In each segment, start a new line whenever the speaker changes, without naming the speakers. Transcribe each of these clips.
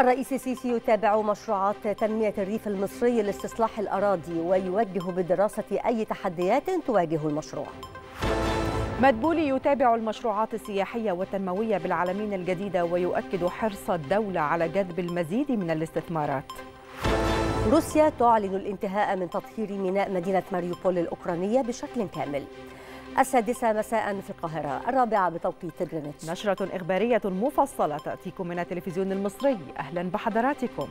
الرئيس السيسي يتابع مشروعات تنمية الريف المصري لاستصلاح الأراضي ويوجه بدراسة أي تحديات تواجه المشروع
مدبولي يتابع المشروعات السياحية والتنموية بالعالمين الجديدة ويؤكد حرص الدولة على جذب
المزيد من الاستثمارات روسيا تعلن الانتهاء من تطهير ميناء مدينة ماريوبول الأوكرانية بشكل كامل السادسة مساء في القاهرة الرابعة بتوقيت جرينتش
نشرة إخبارية مفصلة تأتيكم من التلفزيون المصري أهلا بحضراتكم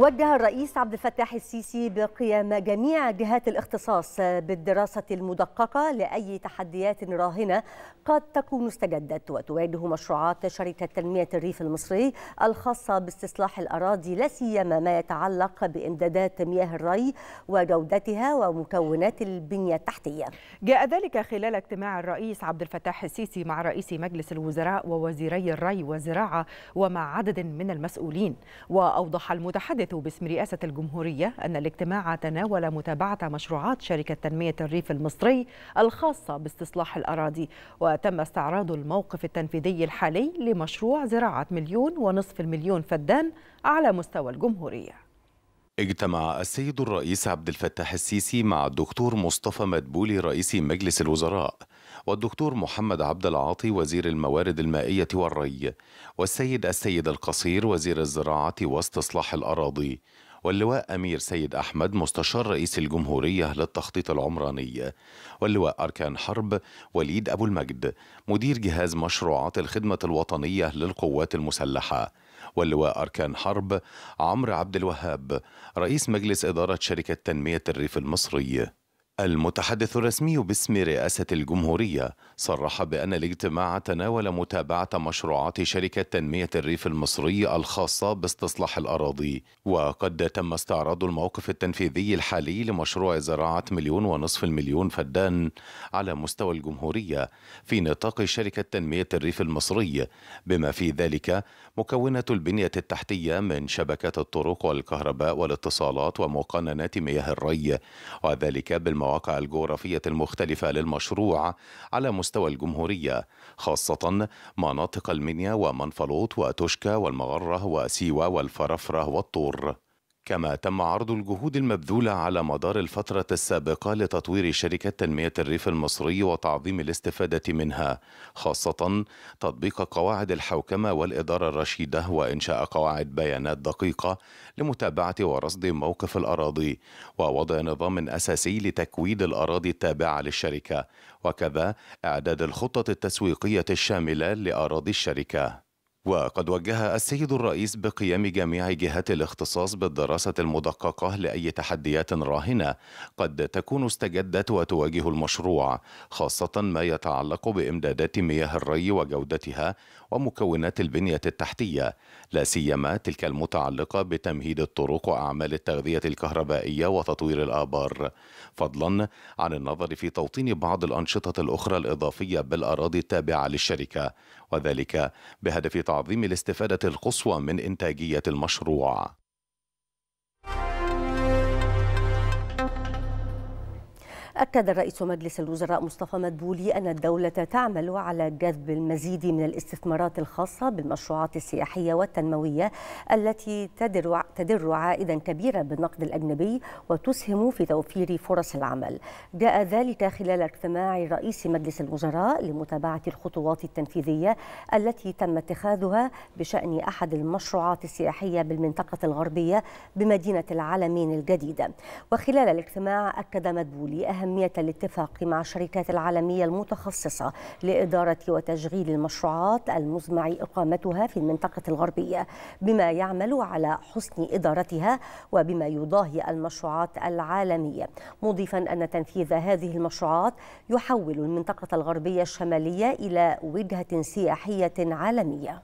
وجه الرئيس عبد الفتاح السيسي بقيام جميع جهات الاختصاص بالدراسة المدققة لأي تحديات راهنة قد تكون استجدت وتواجه مشروعات شركة تنمية الريف المصري الخاصة باستصلاح الأراضي لا سيما ما يتعلق بإمدادات مياه الري وجودتها ومكونات البنية التحتية.
جاء ذلك خلال اجتماع الرئيس عبد الفتاح السيسي مع رئيس مجلس الوزراء ووزيري الري والزراعة ومع عدد من المسؤولين وأوضح المتحدث وجاءته باسم رئاسة الجمهورية أن الاجتماع تناول متابعة مشروعات شركة تنمية الريف المصري الخاصة باستصلاح الأراضي وتم استعراض الموقف التنفيذي الحالي لمشروع زراعة مليون ونصف المليون فدان على مستوى الجمهورية
اجتمع السيد الرئيس عبد الفتاح السيسي مع الدكتور مصطفى مدبولي رئيس مجلس الوزراء والدكتور محمد عبد العاطي وزير الموارد المائية والري والسيد السيد القصير وزير الزراعة واستصلاح الأراضي واللواء أمير سيد أحمد مستشار رئيس الجمهورية للتخطيط العمراني واللواء أركان حرب وليد أبو المجد مدير جهاز مشروعات الخدمة الوطنية للقوات المسلحة واللواء أركان حرب عمرو عبد الوهاب رئيس مجلس إدارة شركة تنمية الريف المصري المتحدث الرسمي باسم رئاسة الجمهورية صرح بأن الاجتماع تناول متابعة مشروعات شركة تنمية الريف المصري الخاصة باستصلاح الأراضي وقد تم استعراض الموقف التنفيذي الحالي لمشروع زراعة مليون ونصف المليون فدان على مستوى الجمهورية في نطاق شركة تنمية الريف المصري بما في ذلك مكونة البنية التحتية من شبكة الطرق والكهرباء والاتصالات ومقننات مياه الري وذلك بالمواقع الجغرافية المختلفة للمشروع على مستوى الجمهورية خاصة مناطق المنيا ومنفلوط وتوشكا والمغرة وسيوة والفرفرة والطور كما تم عرض الجهود المبذولة على مدار الفترة السابقة لتطوير شركة تنمية الريف المصري وتعظيم الاستفادة منها خاصة تطبيق قواعد الحوكمة والإدارة الرشيدة وإنشاء قواعد بيانات دقيقة لمتابعة ورصد موقف الأراضي ووضع نظام أساسي لتكويد الأراضي التابعة للشركة وكذا إعداد الخطة التسويقية الشاملة لأراضي الشركة وقد وجه السيد الرئيس بقيام جميع جهات الاختصاص بالدراسة المدققة لأي تحديات راهنة قد تكون استجدت وتواجه المشروع خاصة ما يتعلق بإمدادات مياه الري وجودتها ومكونات البنية التحتية لا سيما تلك المتعلقة بتمهيد الطرق وأعمال التغذية الكهربائية وتطوير الآبار فضلا عن النظر في توطين بعض الأنشطة الأخرى الإضافية بالأراضي التابعة للشركة وذلك بهدف تعظيم الاستفادة القصوى من إنتاجية المشروع
أكد الرئيس مجلس الوزراء مصطفى مدبولي أن الدولة تعمل على جذب المزيد من الاستثمارات الخاصة بالمشروعات السياحية والتنموية التي تدر, تدر عائدا كبيرا بالنقد الأجنبي وتسهم في توفير فرص العمل جاء ذلك خلال اجتماع رئيس مجلس الوزراء لمتابعة الخطوات التنفيذية التي تم اتخاذها بشأن أحد المشروعات السياحية بالمنطقة الغربية بمدينة العالمين الجديدة وخلال الاجتماع أكد مدبولي أهم أهمية الاتفاق مع الشركات العالمية المتخصصة لإدارة وتشغيل المشروعات المزمع إقامتها في المنطقة الغربية بما يعمل على حسن إدارتها وبما يضاهي المشروعات العالمية مضيفا أن تنفيذ هذه المشروعات يحول المنطقة الغربية الشمالية إلى وجهة سياحية عالمية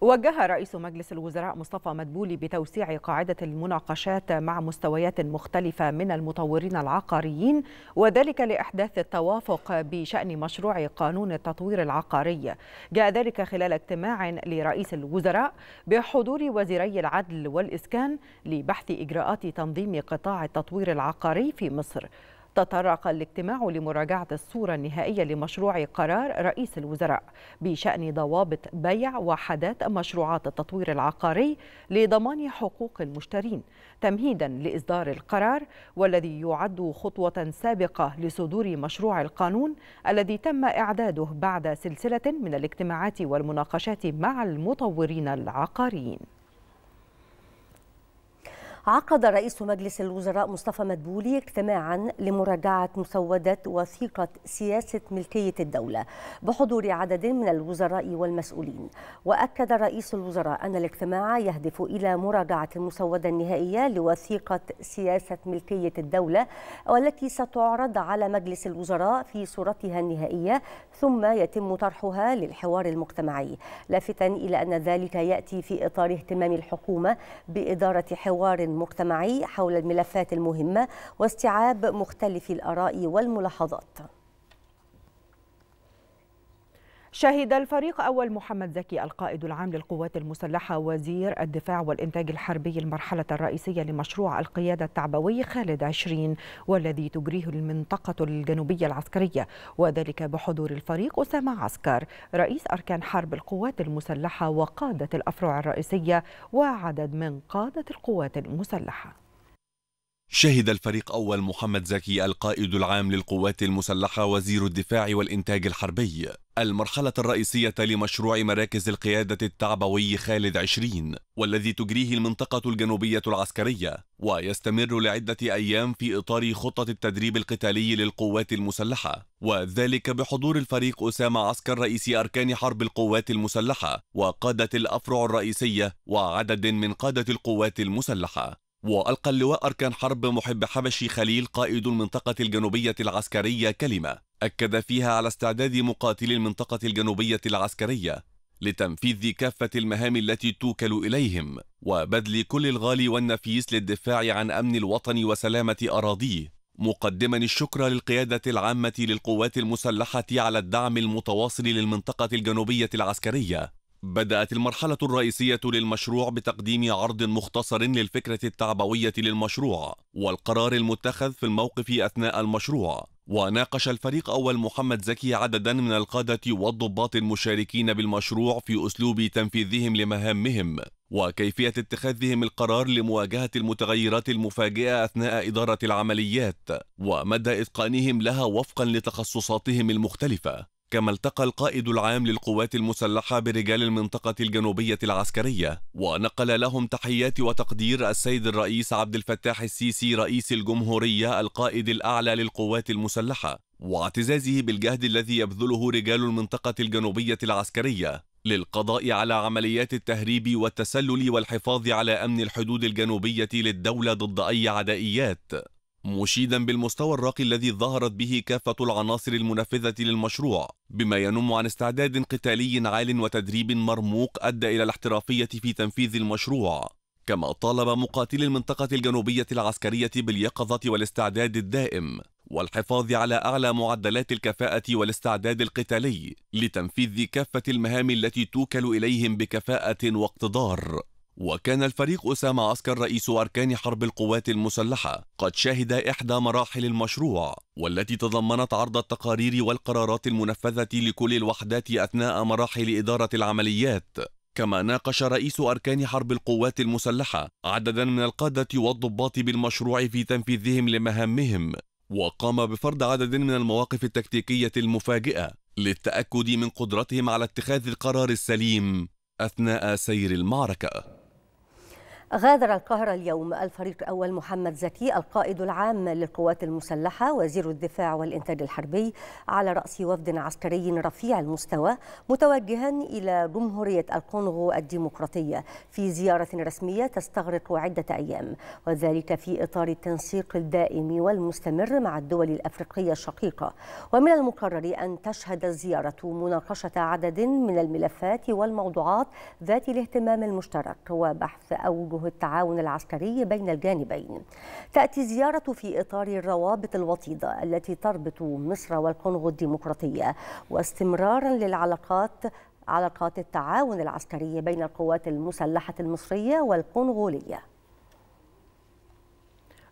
وجه رئيس مجلس الوزراء مصطفى مدبولي بتوسيع قاعدة المناقشات مع مستويات مختلفة من المطورين العقاريين وذلك لإحداث التوافق بشأن مشروع قانون التطوير العقاري جاء ذلك خلال اجتماع لرئيس الوزراء بحضور وزيري العدل والإسكان لبحث إجراءات تنظيم قطاع التطوير العقاري في مصر تطرق الاجتماع لمراجعة الصورة النهائية لمشروع قرار رئيس الوزراء بشأن ضوابط بيع وحدات مشروعات التطوير العقاري لضمان حقوق المشترين تمهيدا لإصدار القرار والذي يعد خطوة سابقة لصدور مشروع القانون الذي تم إعداده بعد سلسلة من الاجتماعات والمناقشات مع المطورين العقاريين
عقد رئيس مجلس الوزراء مصطفى مدبولي اجتماعا لمراجعة مسودة وثيقة سياسة ملكية الدولة بحضور عدد من الوزراء والمسؤولين وأكد رئيس الوزراء أن الاجتماع يهدف إلى مراجعة المسودة النهائية لوثيقة سياسة ملكية الدولة والتي ستعرض على مجلس الوزراء في صورتها النهائية ثم يتم طرحها للحوار المجتمعي لافتا إلى أن ذلك يأتي في إطار اهتمام الحكومة بإدارة حوار المجتمعي حول الملفات المهمة واستيعاب مختلف الآراء والملاحظات
شهد الفريق أول محمد زكي القائد العام للقوات المسلحة وزير الدفاع والإنتاج الحربي المرحلة الرئيسية لمشروع القيادة التعبوي خالد عشرين والذي تجريه المنطقة الجنوبية العسكرية وذلك بحضور الفريق أسامة عسكر رئيس أركان حرب القوات المسلحة وقادة الأفرع الرئيسية وعدد من قادة القوات المسلحة
شهد الفريق أول محمد زكي القائد العام للقوات المسلحة وزير الدفاع والإنتاج الحربي المرحلة الرئيسية لمشروع مراكز القيادة التعبوي خالد عشرين والذي تجريه المنطقة الجنوبية العسكرية ويستمر لعدة أيام في إطار خطة التدريب القتالي للقوات المسلحة وذلك بحضور الفريق أسامة عسكر رئيس أركان حرب القوات المسلحة وقادة الأفرع الرئيسية وعدد من قادة القوات المسلحة وألقى اللواء أركان حرب محب حبشي خليل قائد المنطقة الجنوبية العسكرية كلمة أكد فيها على استعداد مقاتلي المنطقة الجنوبية العسكرية لتنفيذ كافة المهام التي توكل إليهم وبذل كل الغالي والنفيس للدفاع عن أمن الوطن وسلامة أراضيه مقدما الشكر للقيادة العامة للقوات المسلحة على الدعم المتواصل للمنطقة الجنوبية العسكرية بدأت المرحلة الرئيسية للمشروع بتقديم عرض مختصر للفكرة التعبوية للمشروع والقرار المتخذ في الموقف أثناء المشروع وناقش الفريق أول محمد زكي عددا من القادة والضباط المشاركين بالمشروع في أسلوب تنفيذهم لمهامهم وكيفية اتخاذهم القرار لمواجهة المتغيرات المفاجئة أثناء إدارة العمليات ومدى إتقانهم لها وفقا لتخصصاتهم المختلفة كما التقى القائد العام للقوات المسلحة برجال المنطقة الجنوبية العسكرية ونقل لهم تحيات وتقدير السيد الرئيس عبد الفتاح السيسي رئيس الجمهورية القائد الأعلى للقوات المسلحة واعتزازه بالجهد الذي يبذله رجال المنطقة الجنوبية العسكرية للقضاء على عمليات التهريب والتسلل والحفاظ على أمن الحدود الجنوبية للدولة ضد أي عدائيات مشيدا بالمستوى الراقي الذي ظهرت به كافة العناصر المنفذة للمشروع بما ينم عن استعداد قتالي عال وتدريب مرموق أدى إلى الاحترافية في تنفيذ المشروع كما طالب مقاتلي المنطقة الجنوبية العسكرية باليقظة والاستعداد الدائم والحفاظ على أعلى معدلات الكفاءة والاستعداد القتالي لتنفيذ كافة المهام التي توكل إليهم بكفاءة واقتدار وكان الفريق أسامة عسكر رئيس أركان حرب القوات المسلحة قد شهد إحدى مراحل المشروع والتي تضمنت عرض التقارير والقرارات المنفذة لكل الوحدات أثناء مراحل إدارة العمليات كما ناقش رئيس أركان حرب القوات المسلحة عددا من القادة والضباط بالمشروع في تنفيذهم لمهامهم وقام بفرض عدد من المواقف التكتيكية المفاجئة للتأكد من قدرتهم على اتخاذ القرار السليم أثناء سير المعركة
غادر القاهرة اليوم الفريق الأول محمد زكي القائد العام للقوات المسلحة وزير الدفاع والإنتاج الحربي على رأس وفد عسكري رفيع المستوى متوجها إلى جمهورية الكونغو الديمقراطية في زيارة رسمية تستغرق عدة أيام وذلك في إطار التنسيق الدائم والمستمر مع الدول الأفريقية الشقيقة ومن المقرر أن تشهد الزيارة مناقشة عدد من الملفات والموضوعات ذات الاهتمام المشترك وبحث أوجه وجه التعاون العسكري بين الجانبين تأتي زيارة في إطار الروابط الوطيدة التي تربط مصر والكونغو الديمقراطية واستمرارا للعلاقات علاقات التعاون العسكري بين القوات المسلحة المصرية والكونغولية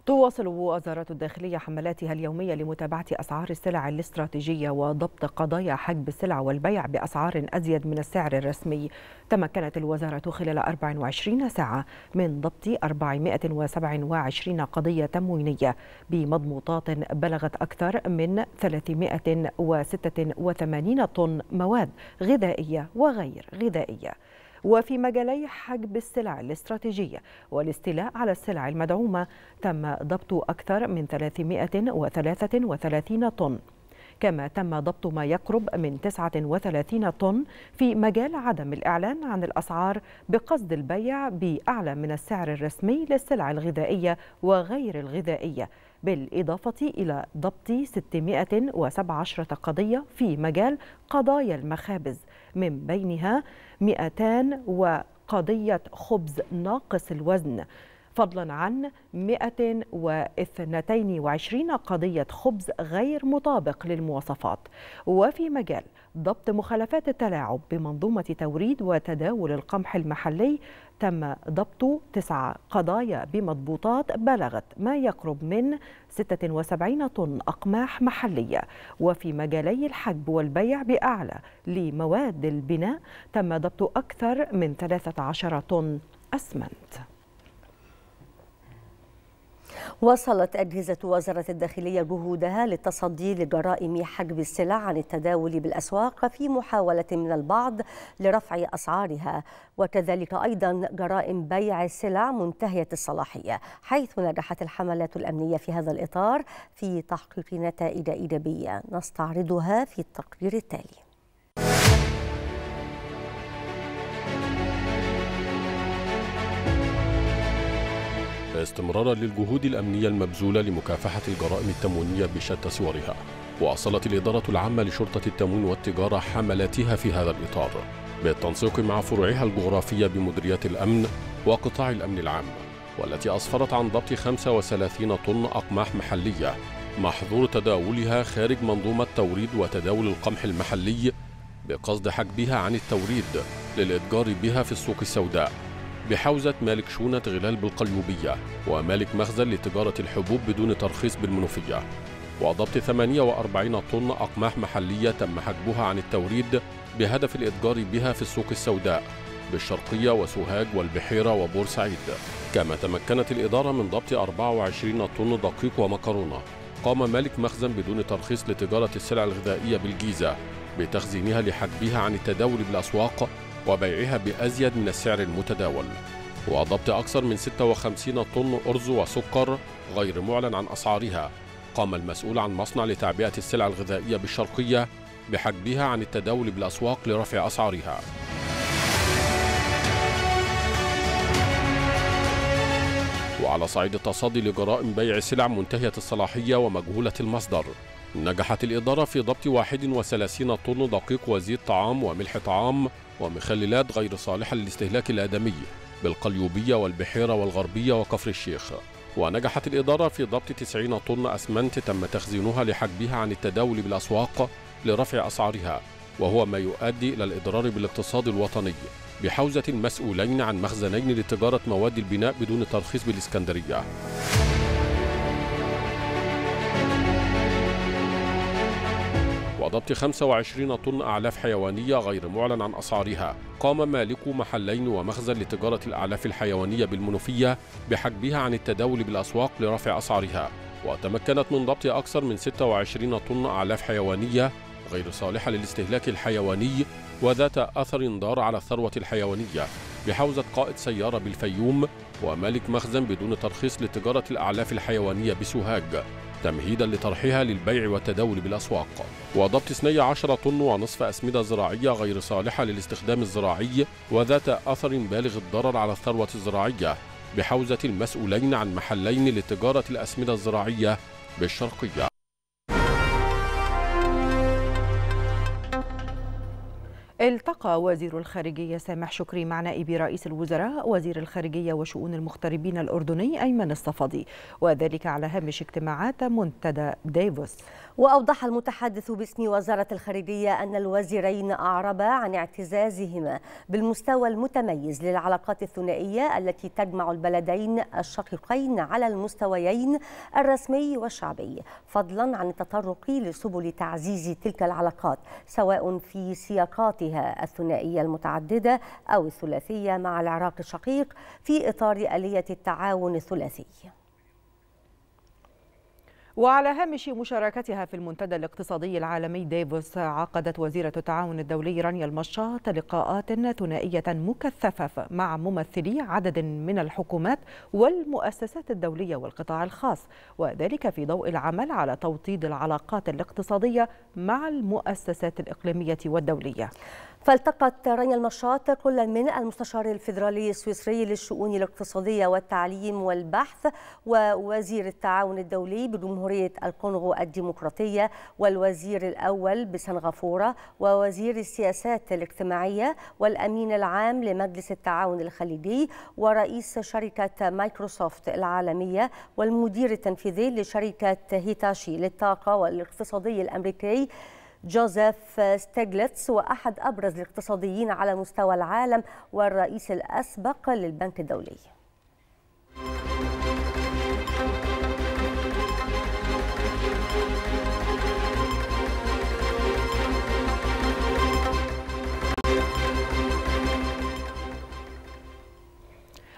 تواصل وزارة الداخلية حملاتها اليومية لمتابعة أسعار السلع الاستراتيجية وضبط قضايا حجب السلع والبيع بأسعار أزيد من السعر الرسمي تمكنت الوزارة خلال 24 ساعة من ضبط 427 قضية تموينية بمضموطات بلغت أكثر من 386 طن مواد غذائية وغير غذائية وفي مجالي حجب السلع الاستراتيجية والاستيلاء على السلع المدعومة تم ضبط أكثر من 333 طن كما تم ضبط ما يقرب من 39 طن في مجال عدم الإعلان عن الأسعار بقصد البيع بأعلى من السعر الرسمي للسلع الغذائية وغير الغذائية بالإضافة إلى ضبط 617 قضية في مجال قضايا المخابز من بينها 200 خبز ناقص الوزن فضلا عن 122 قضية خبز غير مطابق للمواصفات وفي مجال ضبط مخالفات التلاعب بمنظومة توريد وتداول القمح المحلي تم ضبط تسع قضايا بمضبوطات بلغت ما يقرب من 76 طن أقماح محلية وفي مجالي الحجب والبيع بأعلى لمواد البناء تم ضبط أكثر من 13 طن أسمنت
وصلت أجهزة وزارة الداخلية جهودها للتصدي لجرائم حجب السلع عن التداول بالأسواق في محاولة من البعض لرفع أسعارها وكذلك أيضا جرائم بيع السلع منتهية الصلاحية حيث نجحت الحملات الأمنية في هذا الإطار في تحقيق نتائج إيجابية نستعرضها في التقرير التالي
استمرارا للجهود الأمنية المبذولة لمكافحة الجرائم التموينية بشتى صورها وأصلت الإدارة العامة لشرطة التموين والتجارة حملاتها في هذا الإطار بالتنسيق مع فروعها الجغرافية بمديريات الأمن وقطاع الأمن العام والتي أسفرت عن ضبط 35 طن أقماح محلية محظور تداولها خارج منظومة توريد وتداول القمح المحلي بقصد حجبها عن التوريد للإتجار بها في السوق السوداء بحوزة مالك شونة غلال بالقليوبية ومالك مخزن لتجارة الحبوب بدون ترخيص بالمنوفية وضبط 48 طن أقماح محلية تم حجبها عن التوريد بهدف الإتجار بها في السوق السوداء بالشرقية وسوهاج والبحيرة وبورسعيد كما تمكنت الإدارة من ضبط 24 طن دقيق ومكرونة قام مالك مخزن بدون ترخيص لتجارة السلع الغذائية بالجيزة بتخزينها لحجبها عن التداول بالأسواق وبيعها بأزيد من السعر المتداول وضبط أكثر من 56 طن أرز وسكر غير معلن عن أسعارها قام المسؤول عن مصنع لتعبئة السلع الغذائية بالشرقية بحجبها عن التداول بالأسواق لرفع أسعارها وعلى صعيد التصدي لجرائم بيع سلع منتهية الصلاحية ومجهولة المصدر نجحت الإدارة في ضبط 31 طن دقيق وزيت طعام وملح طعام ومخللات غير صالحة للاستهلاك الآدمي بالقليوبية والبحيرة والغربية وكفر الشيخ ونجحت الإدارة في ضبط 90 طن أسمنت تم تخزينها لحجبها عن التداول بالأسواق لرفع أسعارها وهو ما يؤدي إلى الإضرار بالاقتصاد الوطني بحوزة مسؤولين عن مخزنين لتجارة مواد البناء بدون ترخيص بالإسكندرية وضبط 25 طن أعلاف حيوانية غير معلن عن أسعارها قام مالك محلين ومخزن لتجارة الأعلاف الحيوانية بالمنوفية بحجبها عن التداول بالأسواق لرفع أسعارها وتمكنت من ضبط أكثر من 26 طن أعلاف حيوانية غير صالحة للاستهلاك الحيواني وذات أثر ضار على الثروة الحيوانية بحوزة قائد سيارة بالفيوم ومالك مخزن بدون ترخيص لتجارة الأعلاف الحيوانية بسوهاج تمهيدا لطرحها للبيع والتداول بالأسواق وضبط 12 طن ونصف أسمدة زراعية غير صالحة للاستخدام الزراعي وذات أثر بالغ الضرر على الثروة الزراعية بحوزة المسؤولين عن محلين لتجارة الأسمدة الزراعية بالشرقية
التقى وزير الخارجية سامح شكري مع نائب رئيس الوزراء وزير الخارجية وشؤون المغتربين الأردني أيمن الصفدي وذلك على هامش اجتماعات منتدى ديفوس
وأوضح المتحدث باسم وزارة الخارجية أن الوزيرين أعربا عن اعتزازهما بالمستوى المتميز للعلاقات الثنائية التي تجمع البلدين الشقيقين على المستويين الرسمي والشعبي فضلا عن التطرق لسبل تعزيز تلك العلاقات سواء في سياقاتها الثنائية المتعددة أو الثلاثية مع العراق الشقيق في إطار آلية التعاون الثلاثي
وعلى هامش مشاركتها في المنتدى الاقتصادي العالمي ديفوس عقدت وزيرة التعاون الدولي رانيا المشاط لقاءات ثنائية مكثفة مع ممثلي عدد من الحكومات والمؤسسات الدولية والقطاع الخاص وذلك في ضوء العمل على
توطيد العلاقات الاقتصادية مع المؤسسات الإقليمية والدولية فالتقت رانيا المشاط كل من المستشار الفيدرالي السويسري للشؤون الاقتصادية والتعليم والبحث ووزير التعاون الدولي بجمهورية الكونغو الديمقراطية والوزير الأول بسنغافورة ووزير السياسات الاجتماعية والأمين العام لمجلس التعاون الخليجي ورئيس شركة مايكروسوفت العالمية والمدير التنفيذي لشركة هيتاشي للطاقة والاقتصادي الأمريكي جوزيف ستيجلتس وأحد أبرز الاقتصاديين على مستوى العالم والرئيس الأسبق للبنك الدولي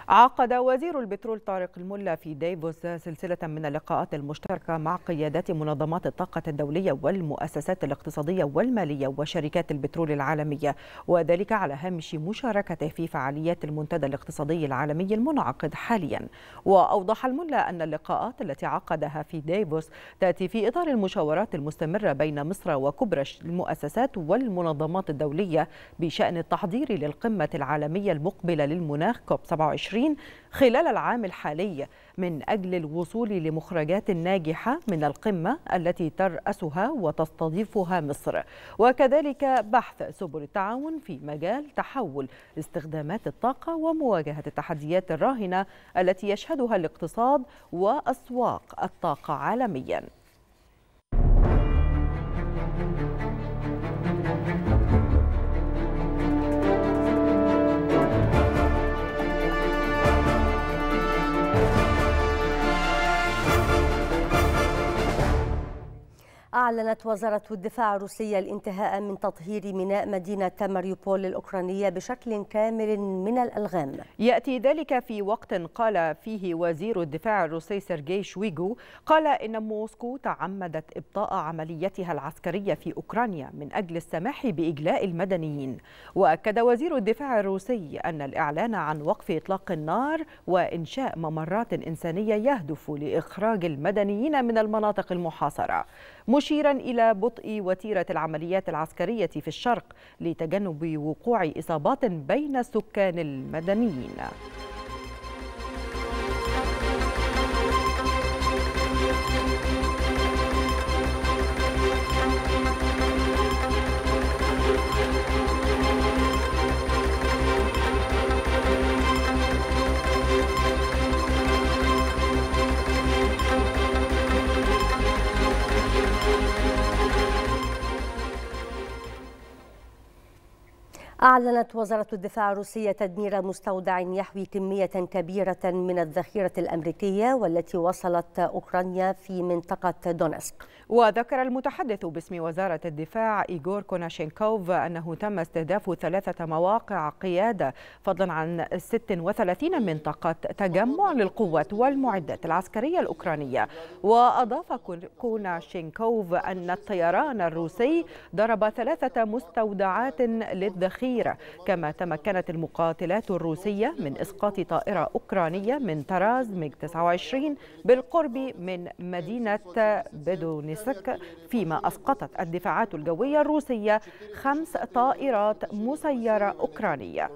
عقد وزير البترول طارق الملا في ديفوس سلسلة من اللقاءات المشتركة مع قيادات منظمات الطاقة الدولية والمؤسسات الاقتصادية والمالية وشركات البترول العالمية وذلك على هامش مشاركته في فعاليات المنتدى الاقتصادي العالمي المنعقد حاليا وأوضح الملا أن اللقاءات التي عقدها في ديفوس تأتي في إطار المشاورات المستمرة بين مصر وكبرى المؤسسات والمنظمات الدولية بشأن التحضير للقمة العالمية المقبلة للمناخ كوب 27 2020 خلال العام الحالي من أجل الوصول لمخرجات ناجحة من القمة التي ترأسها وتستضيفها مصر وكذلك بحث سبل التعاون في مجال تحول استخدامات الطاقة ومواجهة التحديات الراهنة التي يشهدها الاقتصاد وأسواق الطاقة عالمياً
أعلنت وزارة الدفاع الروسية الانتهاء من تطهير ميناء مدينة ماريوبول الأوكرانية بشكل كامل من الألغام يأتي ذلك في وقت
قال فيه وزير الدفاع الروسي سيرجي شويغو قال إن موسكو تعمدت إبطاء عمليتها العسكرية في أوكرانيا من أجل السماح بإجلاء المدنيين وأكد وزير الدفاع الروسي أن الإعلان عن وقف إطلاق النار وإنشاء ممرات إنسانية يهدف لإخراج المدنيين من المناطق المحاصرة مشيرا إلى بطء وتيرة العمليات العسكرية في الشرق لتجنب وقوع إصابات بين السكان المدنيين
أعلنت وزارة الدفاع الروسية تدمير مستودع يحوي كمية كبيرة من الذخيرة الأمريكية والتي وصلت أوكرانيا في منطقة دونسك
وذكر المتحدث باسم وزارة الدفاع إيغور كوناشينكوف أنه تم استهداف ثلاثة مواقع قيادة فضلا عن 36 منطقة تجمع للقوات والمعدات العسكرية الأوكرانية وأضاف كوناشينكوف أن الطيران الروسي ضرب ثلاثة مستودعات للذخيرة الطائرة كما تمكنت المقاتلات الروسية من إسقاط طائرة أوكرانية من طراز ميج 29 بالقرب من مدينة بدونسك فيما أسقطت الدفاعات الجوية الروسية خمس طائرات
مسيرة أوكرانية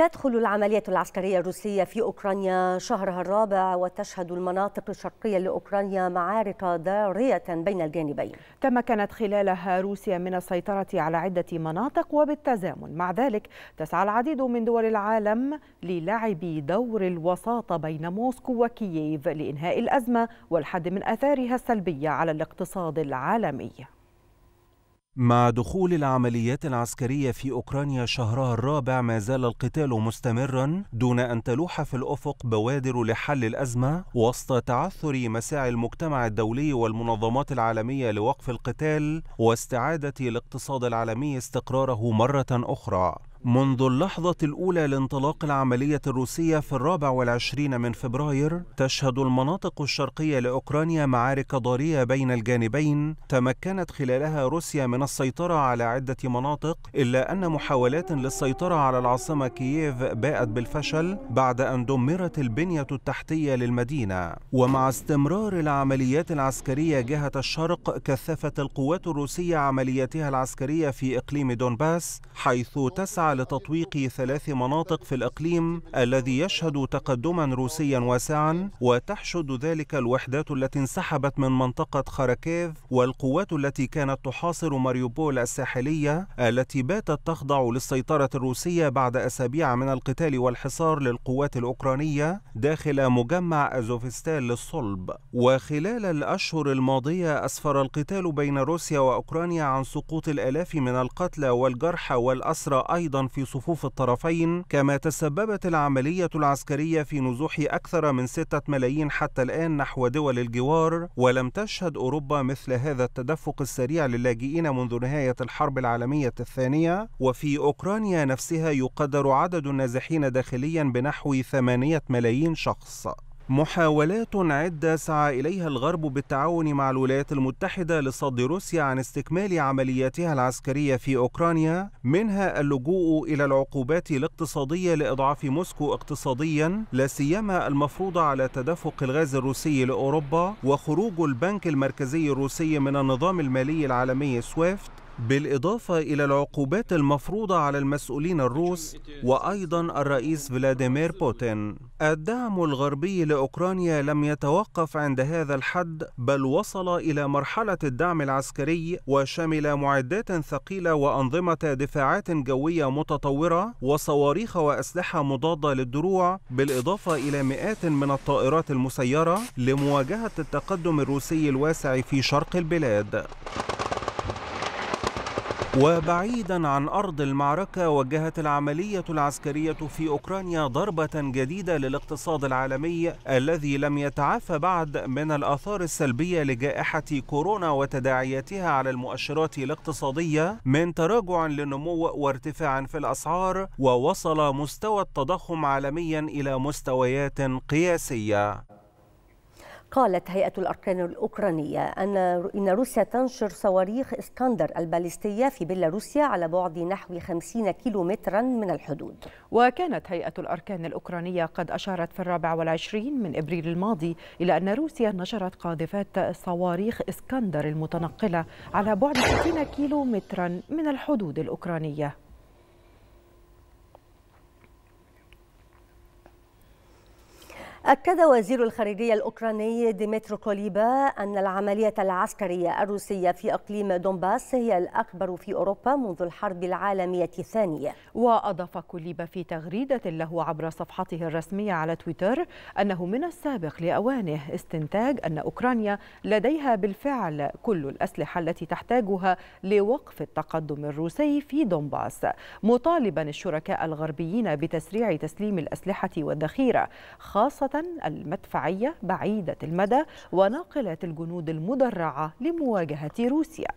تدخل العملية العسكرية الروسية في أوكرانيا شهرها الرابع وتشهد المناطق الشرقية لأوكرانيا معارك ضارية بين الجانبين
تمكنت خلالها روسيا من السيطرة على عدة مناطق وبالتزامن مع ذلك تسعى العديد من دول العالم للعب دور الوساطة بين موسكو وكييف لإنهاء الأزمة والحد من آثارها السلبية على الاقتصاد العالمي
مع دخول العمليات العسكرية في أوكرانيا شهرها الرابع ما زال القتال مستمرا دون أن تلوح في الأفق بوادر لحل الأزمة وسط تعثر مساعي المجتمع الدولي والمنظمات العالمية لوقف القتال واستعادة الاقتصاد العالمي استقراره مرة أخرى منذ اللحظة الأولى لانطلاق العملية الروسية في الرابع والعشرين من فبراير تشهد المناطق الشرقية لأوكرانيا معارك ضارية بين الجانبين تمكنت خلالها روسيا من السيطرة على عدة مناطق إلا أن محاولات للسيطرة على العاصمة كييف باءت بالفشل بعد أن دمرت البنية التحتية للمدينة ومع استمرار العمليات العسكرية جهة الشرق كثفت القوات الروسية عملياتها العسكرية في إقليم دونباس حيث تسعى لتطويق ثلاث مناطق في الإقليم الذي يشهد تقدما روسيا واسعا وتحشد ذلك الوحدات التي انسحبت من منطقة خاركيف والقوات التي كانت تحاصر ماريوبول الساحلية التي باتت تخضع للسيطرة الروسية بعد أسابيع من القتال والحصار للقوات الأوكرانية داخل مجمع أزوفستال للصلب وخلال الأشهر الماضية أسفر القتال بين روسيا وأوكرانيا عن سقوط الآلاف من القتلى والجرحى والأسرى أيضا أيضا في صفوف الطرفين كما تسببت العملية العسكرية في نزوح أكثر من ستة ملايين حتى الآن نحو دول الجوار ولم تشهد أوروبا مثل هذا التدفق السريع للاجئين منذ نهاية الحرب العالمية الثانية وفي أوكرانيا نفسها يقدر عدد النازحين داخليا بنحو ثمانية ملايين شخص محاولات عدة سعى إليها الغرب بالتعاون مع الولايات المتحدة لصد روسيا عن استكمال عملياتها العسكرية في أوكرانيا منها اللجوء إلى العقوبات الاقتصادية لإضعاف موسكو اقتصاديا لا سيما المفروضة على تدفق الغاز الروسي لأوروبا وخروج البنك المركزي الروسي من النظام المالي العالمي سويفت بالإضافة إلى العقوبات المفروضة على المسؤولين الروس وأيضا الرئيس فلاديمير بوتين الدعم الغربي لأوكرانيا لم يتوقف عند هذا الحد بل وصل إلى مرحلة الدعم العسكري وشمل معدات ثقيلة وأنظمة دفاعات جوية متطورة وصواريخ وأسلحة مضادة للدروع بالإضافة إلى مئات من الطائرات المسيرة لمواجهة التقدم الروسي الواسع في شرق البلاد وبعيدا عن أرض المعركة وجهت العملية العسكرية في أوكرانيا ضربة جديدة للاقتصاد العالمي الذي لم يتعافى بعد من الآثار السلبية لجائحة كورونا وتداعياتها على المؤشرات الاقتصادية من تراجع للنمو وارتفاع في الأسعار ووصل مستوى التضخم عالميا إلى مستويات قياسية
قالت هيئة الأركان الأوكرانية أن إن روسيا تنشر صواريخ إسكندر الباليستية في بيلاروسيا على بعد نحو 50 كيلومترا من الحدود
وكانت هيئة الأركان الأوكرانية قد أشارت في الرابع والعشرين من إبريل الماضي إلى أن روسيا نشرت قاذفات صواريخ إسكندر المتنقلة على بعد 60 كيلومترا من الحدود الأوكرانية
أكد وزير الخارجية الأوكراني ديمترو كوليبا أن العملية العسكرية الروسية في إقليم دونباس هي الأكبر في أوروبا منذ الحرب العالمية الثانية وأضاف
كوليبا في تغريدة له عبر صفحته الرسمية على تويتر أنه من السابق لأوانه استنتاج أن أوكرانيا لديها بالفعل كل الأسلحة التي تحتاجها لوقف التقدم الروسي في دونباس مطالبا الشركاء الغربيين بتسريع تسليم الأسلحة والذخيرة خاصة المدفعية بعيدة المدى وناقلات الجنود المدرعة لمواجهة روسيا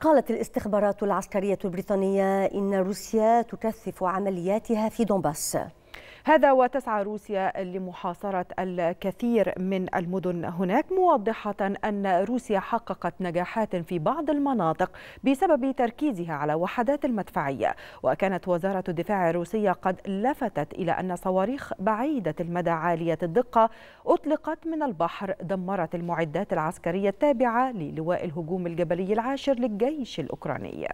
قالت الاستخبارات العسكرية البريطانية إن روسيا تكثف عملياتها في دونباس هذا وتسعى
روسيا لمحاصرة الكثير من المدن هناك موضحة أن روسيا حققت نجاحات في بعض المناطق بسبب تركيزها على وحدات المدفعية وكانت وزارة الدفاع الروسية قد لفتت إلى أن صواريخ بعيدة المدى عالية الدقة أطلقت من البحر دمرت المعدات العسكرية التابعة للواء الهجوم الجبلي العاشر للجيش الأوكراني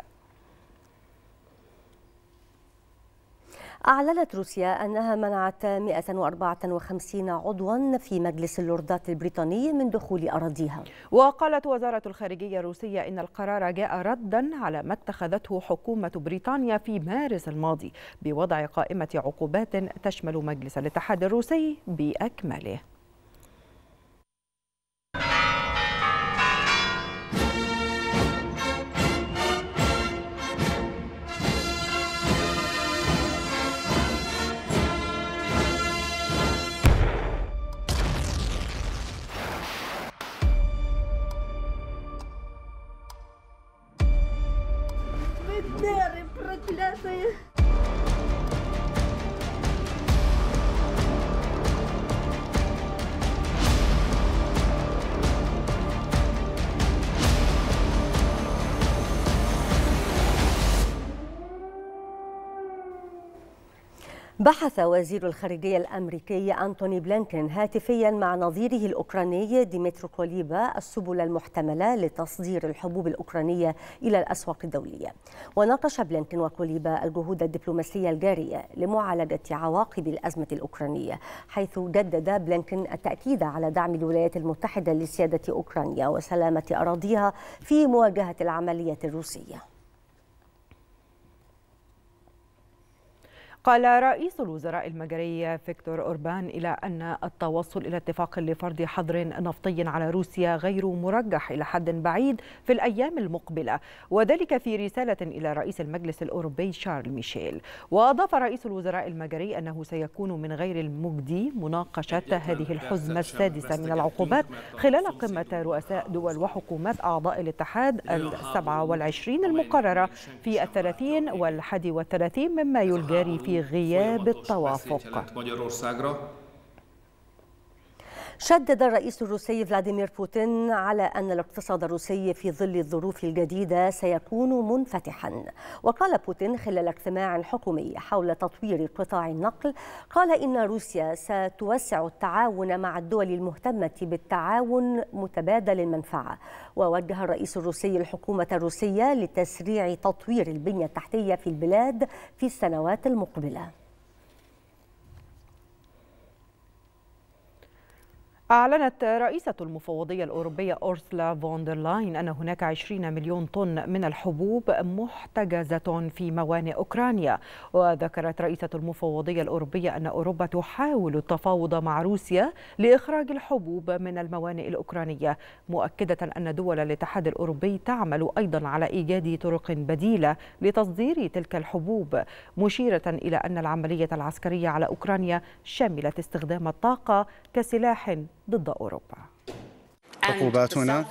أعلنت روسيا أنها منعت 154 عضوا في مجلس اللوردات البريطاني من دخول أراضيها
وقالت وزارة الخارجية الروسية إن القرار جاء ردا على ما اتخذته حكومة بريطانيا في مارس الماضي بوضع قائمة عقوبات تشمل مجلس الاتحاد الروسي بأكمله
بحث وزير الخارجية الأمريكي أنتوني بلينكن هاتفيا مع نظيره الأوكراني ديمترو كوليبا السبل المحتملة لتصدير الحبوب الأوكرانية إلى الأسواق الدولية وناقش بلينكن وكوليبا الجهود الدبلوماسية الجارية لمعالجة عواقب الأزمة الأوكرانية حيث جدد بلينكن التأكيد على دعم الولايات المتحدة لسيادة أوكرانيا وسلامة أراضيها في مواجهة العملية الروسية
قال رئيس الوزراء المجري فيكتور أوربان إلى أن التوصل إلى اتفاق لفرض حظر نفطي على روسيا غير مرجح إلى حد بعيد في الأيام المقبلة وذلك في رسالة إلى رئيس المجلس الأوروبي شارل ميشيل وأضاف رئيس الوزراء المجري أنه سيكون من غير المجدي مناقشة هذه الحزمة السادسة من العقوبات خلال قمة رؤساء دول وحكومات أعضاء الاتحاد السبعة والعشرين المقررة في الثلاثين
والحادي والثلاثين من مايو الجاري في غياب
التوافق
شدد الرئيس الروسي فلاديمير بوتين على أن الاقتصاد الروسي في ظل الظروف الجديدة سيكون منفتحا وقال بوتين خلال اجتماع حكومي حول تطوير قطاع النقل قال إن روسيا ستوسع التعاون مع الدول المهتمة بالتعاون متبادل المنفعة ووجه الرئيس الروسي الحكومة الروسية لتسريع تطوير البنية التحتية في البلاد في السنوات المقبلة
أعلنت رئيسة المفوضية الأوروبية أورسلا فوندرلاين لاين أن هناك 20 مليون طن من الحبوب محتجزة في موانئ أوكرانيا وذكرت رئيسة المفوضية الأوروبية أن أوروبا تحاول التفاوض مع روسيا لإخراج الحبوب من الموانئ الأوكرانية مؤكدة أن دول الاتحاد الأوروبي تعمل أيضا على إيجاد طرق بديلة لتصدير تلك الحبوب مشيرة إلى أن العملية العسكرية على أوكرانيا شملت استخدام الطاقة كسلاح ضد أوروبا
عقوباتنا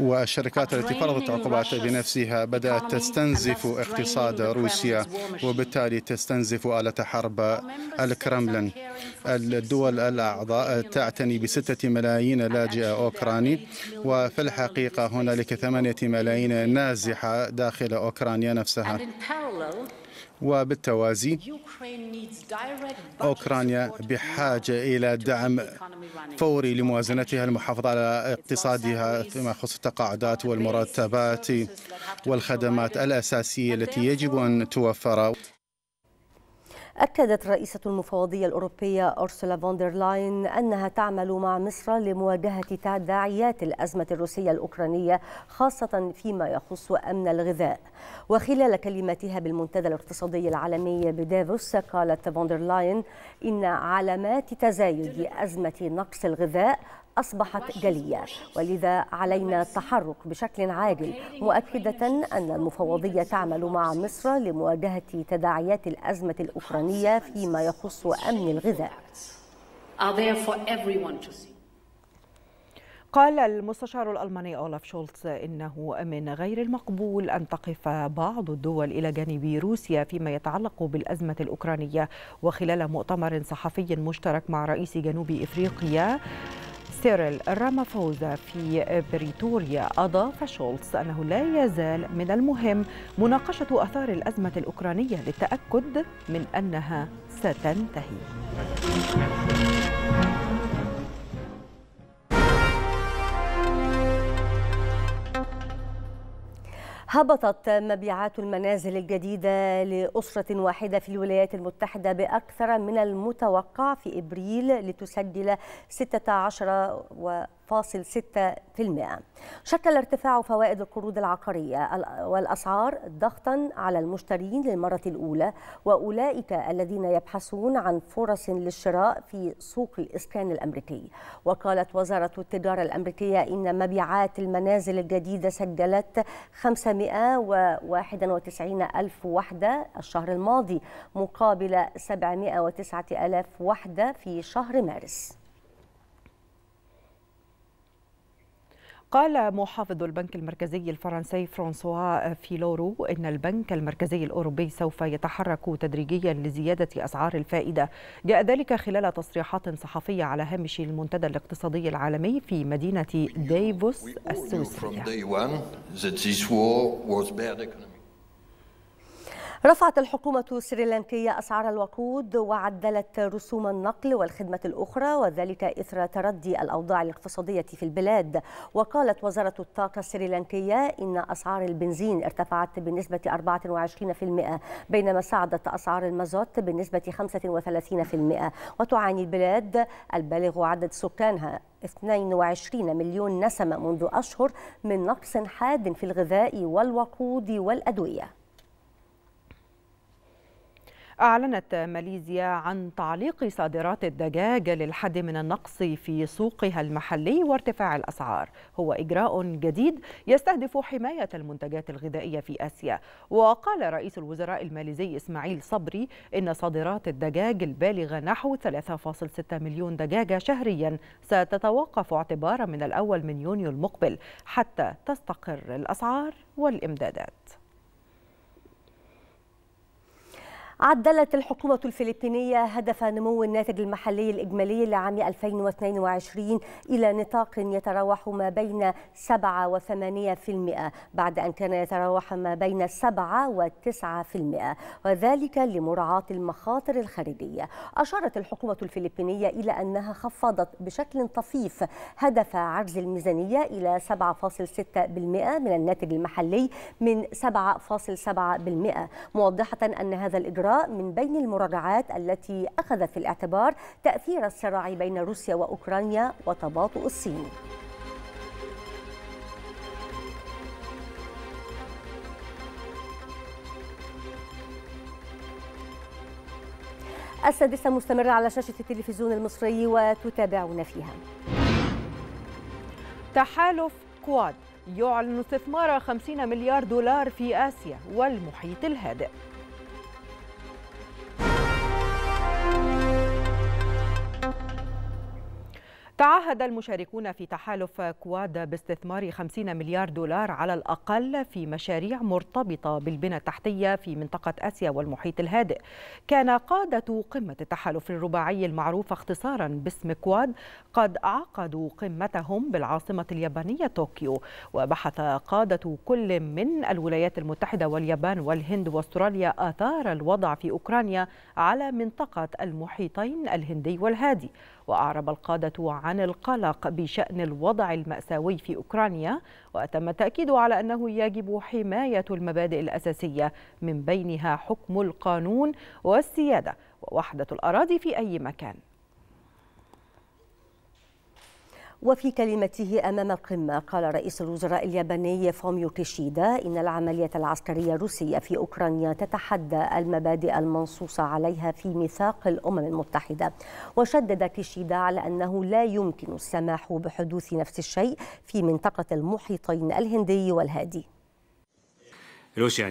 والشركات التي فرضت عقوبات بنفسها بدأت تستنزف اقتصاد روسيا وبالتالي تستنزف آلة حرب الكرملين الدول الأعضاء تعتني بستة ملايين لاجئ أوكراني وفي الحقيقة هنالك ثمانية ملايين نازحة داخل أوكرانيا نفسها وبالتوازي أوكرانيا بحاجة إلى دعم فوري لموازنتها المحافظة على اقتصادها فيما يخص التقاعدات والمرتبات والخدمات الأساسية التي يجب أن توفر
أكدت رئيسة المفوضية الأوروبية أرسولا فوندرلاين أنها تعمل مع مصر لمواجهة تداعيات الأزمة الروسية الأوكرانية خاصة فيما يخص أمن الغذاء وخلال كلمتها بالمنتدى الاقتصادي العالمي بدافوس قالت فوندرلاين إن علامات تزايد أزمة نقص الغذاء أصبحت جلية ولذا علينا التحرك بشكل عاجل مؤكدة أن المفوضية تعمل مع مصر لمواجهة تداعيات الأزمة الأوكرانية فيما يخص أمن الغذاء
قال المستشار الألماني أولاف شولتز إنه من غير المقبول أن تقف بعض الدول إلى جانب روسيا فيما يتعلق بالأزمة الأوكرانية وخلال مؤتمر صحفي مشترك مع رئيس جنوب إفريقيا سيريل رامافوزا في بريتوريا أضاف شولتز أنه لا يزال من المهم مناقشة أثار الأزمة الأوكرانية للتأكد من أنها ستنتهي
هبطت مبيعات المنازل الجديدة لأسرة واحدة في الولايات المتحدة بأكثر من المتوقع في إبريل لتسجل 16 و شكل ارتفاع فوائد القروض العقارية والأسعار ضغطا على المشترين للمرة الأولى وأولئك الذين يبحثون عن فرص للشراء في سوق الإسكان الأمريكي وقالت وزارة التجارة الأمريكية إن مبيعات المنازل الجديدة سجلت 591 ألف وحدة الشهر الماضي مقابل 709 ألف وحدة في شهر مارس
قال محافظ البنك المركزي الفرنسي فرانسوا فيلورو إن البنك المركزي الأوروبي سوف يتحرك تدريجيا لزيادة أسعار الفائدة جاء ذلك خلال تصريحات صحفية على هامش المنتدى الاقتصادي العالمي في مدينة ديفوس السويسرية
رفعت الحكومة السريلانكية أسعار الوقود وعدلت رسوم النقل والخدمة الأخرى وذلك إثر تردي الأوضاع الاقتصادية في البلاد وقالت وزارة الطاقة السريلانكية إن أسعار البنزين ارتفعت بنسبة 24% بينما صعدت أسعار المازوت بنسبة 35% وتعاني البلاد البالغ عدد سكانها 22 مليون نسمة منذ أشهر من نقص حاد في الغذاء والوقود والأدوية
أعلنت ماليزيا عن تعليق صادرات الدجاج للحد من النقص في سوقها المحلي وارتفاع الأسعار هو إجراء جديد يستهدف حماية المنتجات الغذائية في آسيا وقال رئيس الوزراء الماليزي إسماعيل صبري إن صادرات الدجاج البالغة نحو 3.6 مليون دجاجة شهريا ستتوقف اعتبارا من الأول من يونيو المقبل حتى تستقر الأسعار والإمدادات
عدلت الحكومة الفلبينية هدف نمو الناتج المحلي الإجمالي لعام 2022 إلى نطاق يتراوح ما بين 7 و 8% بعد أن كان يتراوح ما بين 7 و 9% وذلك لمراعاة المخاطر الخارجية أشارت الحكومة الفلبينية إلى أنها خفضت بشكل طفيف هدف عجز الميزانية إلى 7.6% من الناتج المحلي من 7.7% موضحة أن هذا الإجراء من بين المراجعات التي أخذت في الاعتبار تأثير الصراع بين روسيا وأوكرانيا وتباطؤ الصين السادسة مستمرة على شاشة التلفزيون المصري وتتابعون فيها
تحالف كواد يعلن استثمار 50 مليار دولار في آسيا والمحيط الهادئ تعهد المشاركون في تحالف كواد باستثمار 50 مليار دولار على الأقل في مشاريع مرتبطة بالبنى التحتية في منطقة آسيا والمحيط الهادئ كان قادة قمة التحالف الرباعي المعروف اختصارا باسم كواد قد عقدوا قمتهم بالعاصمة اليابانية طوكيو وبحث قادة كل من الولايات المتحدة واليابان والهند واستراليا آثار الوضع في أوكرانيا على منطقة المحيطين الهندي والهادي وأعرب القادة عن القلق بشأن الوضع المأساوي في أوكرانيا وتم التأكيد على أنه يجب حماية المبادئ الأساسية من بينها حكم القانون والسيادة ووحدة الأراضي في أي مكان
وفي كلمته أمام القمة قال رئيس الوزراء الياباني فوميو كيشيدا إن العملية العسكرية الروسية في أوكرانيا تتحدى المبادئ المنصوص عليها في ميثاق الأمم المتحدة وشدد كيشيدا على أنه لا يمكن السماح بحدوث نفس الشيء في منطقة المحيطين الهندي والهادي
روسيا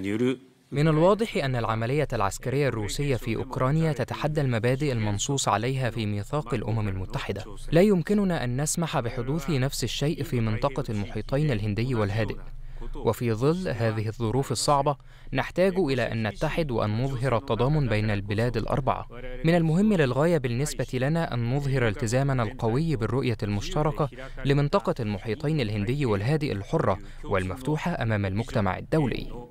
من الواضح أن العملية العسكرية الروسية في أوكرانيا تتحدى المبادئ المنصوص عليها في ميثاق الأمم المتحدة لا يمكننا أن نسمح بحدوث نفس الشيء في منطقة المحيطين الهندي والهادئ وفي ظل هذه الظروف الصعبة نحتاج إلى أن نتحد وأن نظهر التضامن بين البلاد الأربعة من المهم للغاية بالنسبة لنا أن نظهر التزامنا القوي بالرؤية المشتركة لمنطقة المحيطين الهندي والهادئ الحرة والمفتوحة أمام المجتمع الدولي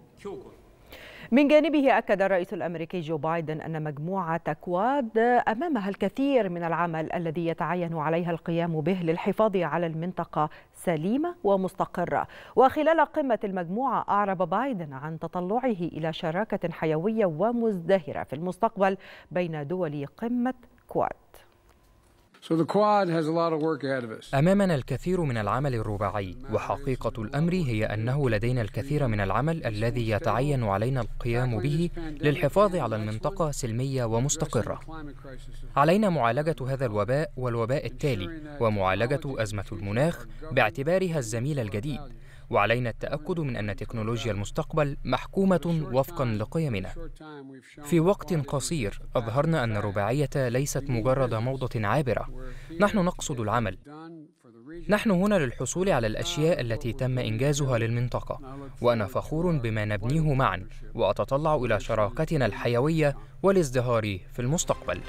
من جانبه أكد الرئيس الأمريكي جو بايدن أن مجموعة كواد أمامها الكثير من العمل الذي يتعين عليها القيام به للحفاظ على المنطقة سليمة ومستقرة وخلال قمة المجموعة أعرب بايدن عن تطلعه إلى شراكة حيوية ومزدهرة في المستقبل بين دول قمة كواد
أمامنا الكثير من العمل الرباعي وحقيقة الأمر هي أنه لدينا الكثير من العمل الذي يتعين علينا القيام به للحفاظ على المنطقة سلمية ومستقرة علينا معالجة هذا الوباء والوباء التالي ومعالجة أزمة المناخ باعتبارها الزميل الجديد وعلينا التأكد من أن تكنولوجيا المستقبل محكومة وفقا لقيمنا. في وقت قصير أظهرنا أن الرباعية ليست مجرد موضة عابرة، نحن نقصد العمل. نحن هنا للحصول على الأشياء التي تم إنجازها للمنطقة، وأنا فخور بما نبنيه معا، وأتطلع إلى شراكتنا الحيوية والازدهار في المستقبل.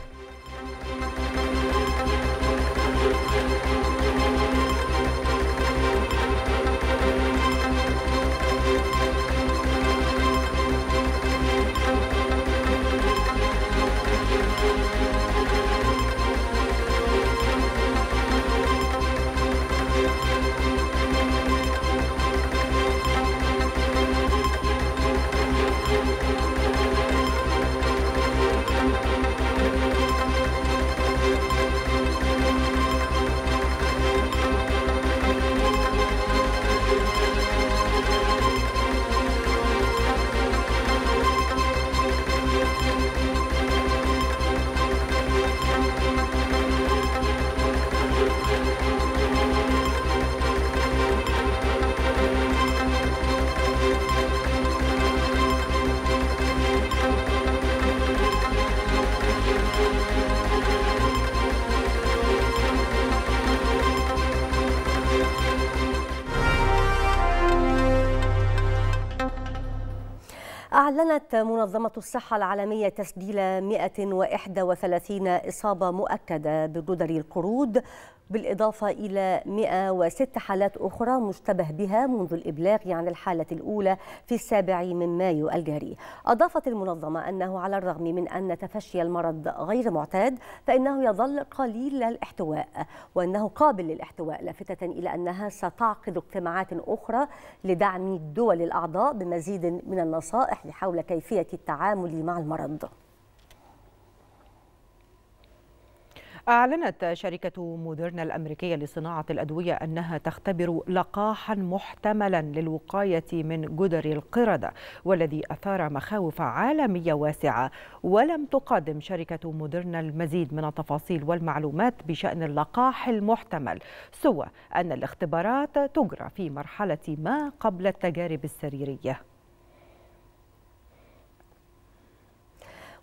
أعلنت منظمة الصحة العالمية تسجيل 131 إصابة مؤكدة بجدري القرود بالإضافة إلى 106 حالات أخرى مشتبه بها منذ الإبلاغ عن يعني الحالة الأولى في السابع من مايو الجاري أضافت المنظمة أنه على الرغم من أن تفشي المرض غير معتاد فإنه يظل قليل الاحتواء وأنه قابل للاحتواء لافتة إلى أنها ستعقد اجتماعات أخرى لدعم الدول الأعضاء بمزيد من النصائح حول كيفية التعامل مع المرض
أعلنت شركة موديرنا الأمريكية لصناعة الأدوية أنها تختبر لقاحا محتملا للوقاية من جدر القردة والذي أثار مخاوف عالمية واسعة ولم تقدم شركة موديرنا المزيد من التفاصيل والمعلومات بشأن اللقاح المحتمل سوى أن الاختبارات تجرى في مرحلة ما قبل التجارب السريرية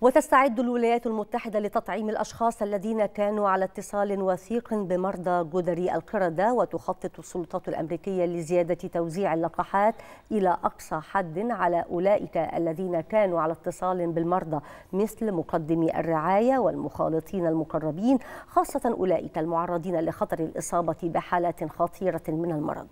وتستعد الولايات المتحدة لتطعيم الأشخاص الذين كانوا على اتصال وثيق بمرضى جدري القردة وتخطط السلطات الأمريكية لزيادة توزيع اللقاحات إلى أقصى حد على أولئك الذين كانوا على اتصال بالمرضى مثل مقدمي الرعاية والمخالطين المقربين خاصة أولئك المعرضين لخطر الإصابة بحالات خطيرة من المرض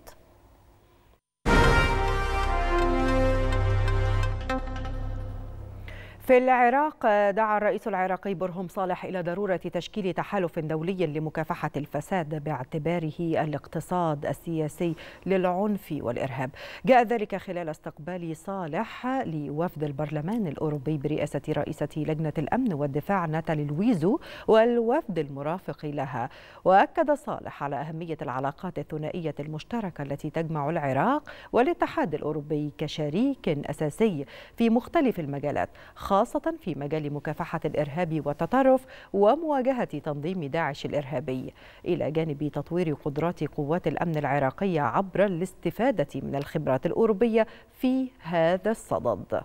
في العراق دعا الرئيس العراقي برهم صالح إلى ضرورة تشكيل تحالف دولي لمكافحة الفساد باعتباره الاقتصاد السياسي للعنف والإرهاب جاء ذلك خلال استقبال صالح لوفد البرلمان الأوروبي برئاسة رئيسة لجنة الأمن والدفاع ناتالي لويزو والوفد المرافق لها وأكد صالح على أهمية العلاقات الثنائية المشتركة التي تجمع العراق والاتحاد الأوروبي كشريك أساسي في مختلف المجالات خاصة خاصة في مجال مكافحة الإرهاب والتطرف ومواجهة تنظيم داعش الإرهابي إلى جانب تطوير قدرات قوات الأمن العراقية عبر الاستفادة من الخبرات الأوروبية في هذا الصدد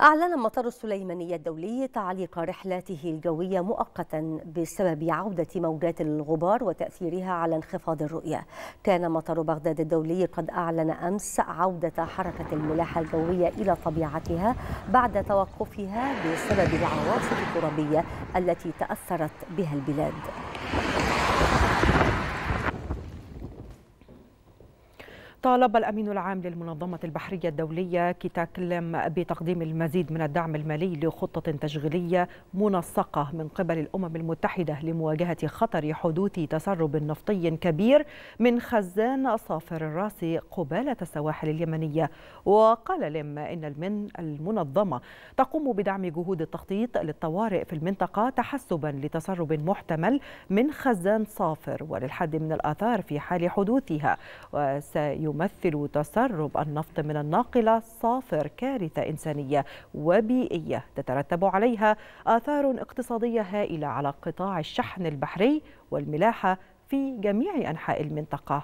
أعلن مطار السليمانية الدولي تعليق رحلاته الجوية مؤقتا بسبب عودة موجات الغبار وتأثيرها على انخفاض الرؤية كان مطار بغداد الدولي قد أعلن أمس عودة حركة الملاحة الجوية إلى طبيعتها بعد توقفها بسبب العواصف الترابية التي تأثرت بها البلاد
طالب الأمين العام للمنظمة البحرية الدولية كيتاكلم بتقديم المزيد من الدعم المالي لخطة تشغيلية منسقة من قبل الأمم المتحدة لمواجهة خطر حدوث تسرب نفطي كبير من خزان صافر الراس قبالة السواحل اليمنية وقال لم إن المن المنظمة تقوم بدعم جهود التخطيط للطوارئ في المنطقة تحسبا لتسرب محتمل من خزان صافر وللحد من الآثار في حال حدوثها وسيقوم يمثل تسرب النفط من الناقلة صافر كارثة إنسانية وبيئية تترتب عليها آثار اقتصادية هائلة على قطاع الشحن البحري والملاحة في جميع أنحاء المنطقة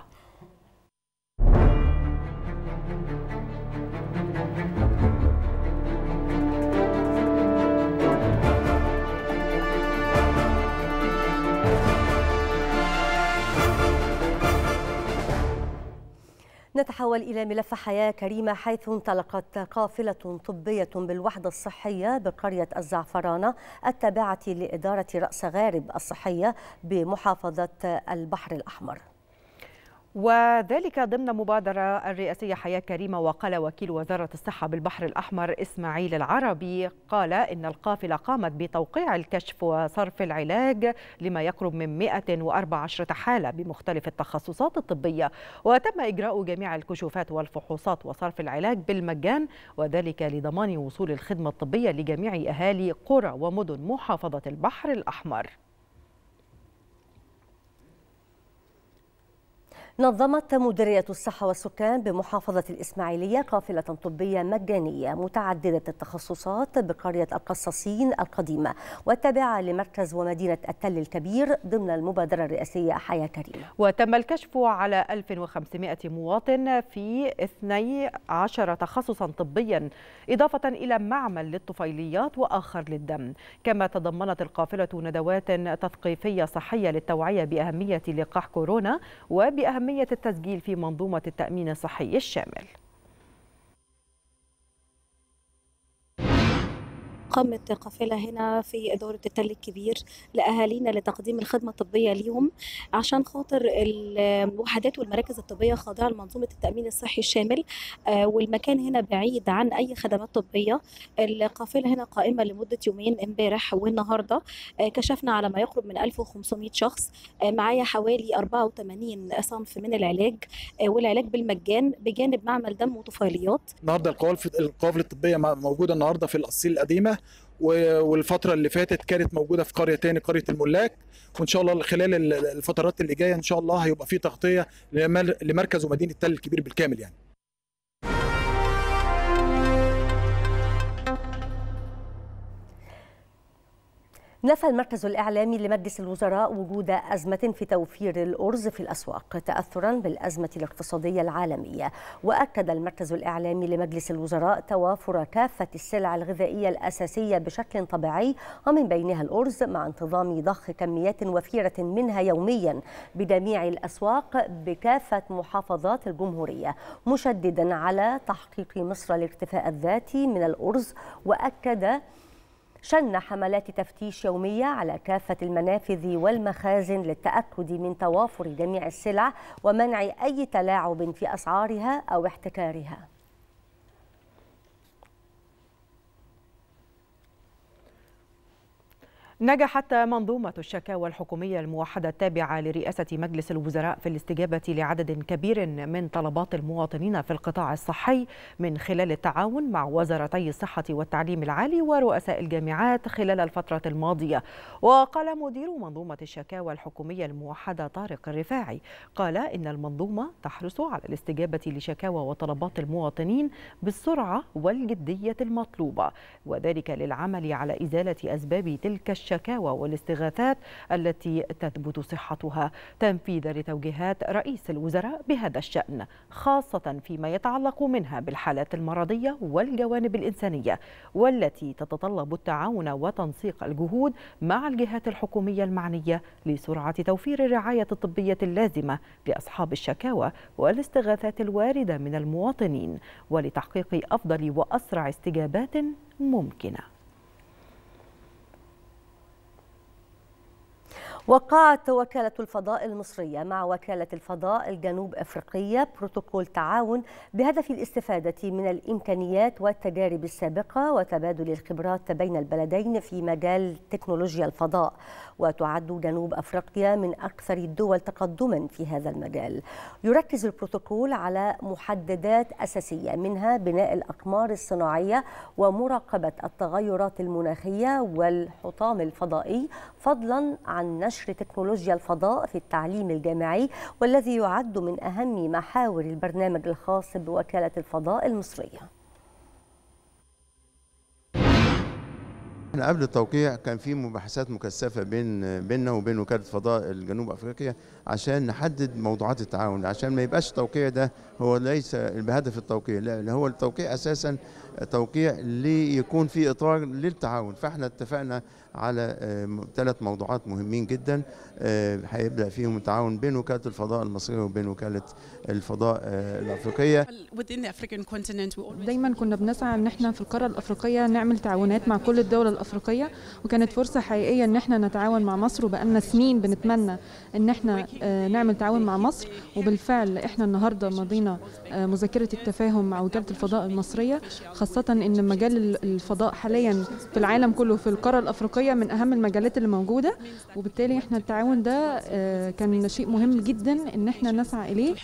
نتحول إلى ملف حياة كريمة حيث انطلقت قافلة طبية بالوحدة الصحية بقرية الزعفرانة التابعة لإدارة رأس غارب الصحية بمحافظة البحر الأحمر
وذلك ضمن مبادرة الرئاسية حياة كريمة وقال وكيل وزارة الصحة بالبحر الأحمر إسماعيل العربي قال إن القافلة قامت بتوقيع الكشف وصرف العلاج لما يقرب من 114 حالة بمختلف التخصصات الطبية وتم إجراء جميع الكشوفات والفحوصات وصرف العلاج بالمجان وذلك لضمان وصول الخدمة الطبية لجميع أهالي قرى
ومدن محافظة
البحر الأحمر
نظمت مديرية الصحة والسكان بمحافظة الإسماعيلية قافلة طبية مجانية متعددة التخصصات بقرية القصاصين القديمة والتابعة لمركز ومدينة التل الكبير ضمن المبادرة الرئاسية حياة كريمة
وتم الكشف على 1500 مواطن في 12 تخصصا طبيا إضافة إلى معمل للطفيليات وآخر للدم كما تضمنت القافلة ندوات تثقيفية صحية للتوعية بأهمية لقاح كورونا وبأهمية أهمية التسجيل في منظومة التأمين الصحي الشامل
قامت قافلة هنا في دورة التل الكبير لأهالينا لتقديم الخدمة الطبية ليهم عشان خاطر الوحدات والمراكز الطبية خاضعة لمنظومة التأمين الصحي الشامل آه، والمكان هنا بعيد عن أي خدمات طبية القافلة هنا قائمة لمدة يومين امبارح والنهاردة آه، كشفنا على ما يقرب من 1500 شخص آه، معايا حوالي 84 صنف من العلاج والعلاج بالمجان بجانب معمل دم وطفيليات
النهارده القوافل القوافل الطبيه موجوده النهارده في الاصيل القديمه والفتره اللي فاتت كانت موجوده في قريه تاني قريه الملاك وان شاء الله خلال الفترات اللي جايه ان شاء الله هيبقى في تغطيه لمركز ومدينه تل الكبير بالكامل يعني
نفى المركز الإعلامي لمجلس الوزراء وجود أزمة في توفير الأرز في الأسواق تأثرا بالأزمة الاقتصادية العالمية وأكد المركز الإعلامي لمجلس الوزراء توافر كافة السلع الغذائية الأساسية بشكل طبيعي ومن بينها الأرز مع انتظام ضخ كميات وفيرة منها يوميا بجميع الأسواق بكافة محافظات الجمهورية مشددا على تحقيق مصر الاكتفاء الذاتي من الأرز وأكد شن حملات تفتيش يومية على كافة المنافذ والمخازن للتأكد من توافر جميع السلع ومنع أي تلاعب في أسعارها أو احتكارها
نجحت منظومة الشكاوى الحكومية الموحدة التابعة لرئاسة مجلس الوزراء في الاستجابة لعدد كبير من طلبات المواطنين في القطاع الصحي من خلال التعاون مع وزارتي الصحة والتعليم العالي ورؤساء الجامعات خلال الفترة الماضية وقال مدير منظومة الشكاوى الحكومية الموحدة طارق الرفاعي قال إن المنظومة تحرص على الاستجابة لشكاوى وطلبات المواطنين بالسرعة والجدية المطلوبة وذلك للعمل على إزالة أسباب تلك الشكاوى الشكاوى والاستغاثات التي تثبت صحتها تنفيذا لتوجيهات رئيس الوزراء بهذا الشأن خاصة فيما يتعلق منها بالحالات المرضية والجوانب الإنسانية والتي تتطلب التعاون وتنسيق الجهود مع الجهات الحكومية المعنية لسرعة توفير الرعاية الطبية اللازمة لأصحاب الشكاوى والاستغاثات الواردة من المواطنين ولتحقيق أفضل وأسرع استجابات ممكنه
وقعت وكالة الفضاء المصرية مع وكالة الفضاء الجنوب أفريقية بروتوكول تعاون بهدف الاستفادة من الإمكانيات والتجارب السابقة وتبادل الخبرات بين البلدين في مجال تكنولوجيا الفضاء وتعد جنوب أفريقيا من أكثر الدول تقدما في هذا المجال يركز البروتوكول على محددات أساسية منها بناء الأقمار الصناعية ومراقبة التغيرات المناخية والحطام الفضائي فضلا عن نشر نشر تكنولوجيا الفضاء في التعليم الجامعي والذي يعد من أهم محاور البرنامج الخاص بوكالة الفضاء المصرية
احنا قبل التوقيع كان في مباحثات مكثفه بين بيننا وبين وكاله فضاء الجنوب افريقيا عشان نحدد موضوعات التعاون عشان ما يبقاش التوقيع ده هو ليس بهدف التوقيع لا هو التوقيع اساسا توقيع ليكون في اطار للتعاون فاحنا اتفقنا على ثلاث آه، موضوعات مهمين جدا آه، هيبدا فيهم التعاون بين وكاله الفضاء المصريه وبين وكاله الفضاء آه، الافريقيه
دايما كنا بنسعى ان احنا في القاره الافريقيه نعمل تعاونات مع كل الدول الافريقيه وكانت فرصه حقيقيه ان احنا نتعاون مع مصر وبقالنا سنين بنتمنى ان احنا آه، نعمل تعاون مع مصر وبالفعل احنا النهارده مضينا مذكره التفاهم مع وكاله الفضاء المصريه خاصه ان مجال الفضاء حاليا في العالم كله في القاره الافريقيه من اهم المجالات اللي موجوده وبالتالي احنا التعاون التعاون ده آه، كان شيء مهم جدا ان احنا نسعى اليه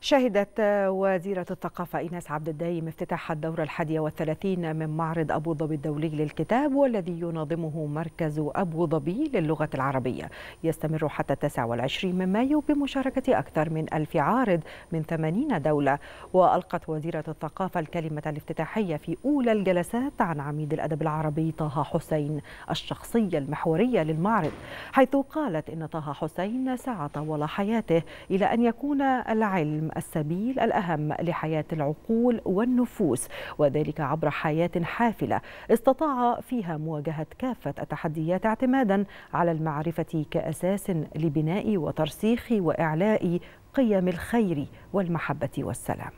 شهدت وزيرة الثقافة إيناس عبد الدايم افتتاح الدورة الحادية والثلاثين من معرض أبو ظبي الدولي للكتاب والذي ينظمه مركز أبو ظبي للغة العربية يستمر حتى 29 من مايو بمشاركة أكثر من ألف عارض من 80 دولة وألقت وزيرة الثقافة الكلمة الافتتاحية في أولى الجلسات عن عميد الأدب العربي طه حسين الشخصية المحورية للمعرض حيث قالت إن طه حسين سعى طوال حياته إلى أن يكون العلم السبيل الأهم لحياة العقول والنفوس وذلك عبر حياة حافلة استطاع فيها مواجهة كافة التحديات اعتمادا على المعرفة كأساس لبناء وترسيخ وإعلاء قيم الخير والمحبة والسلام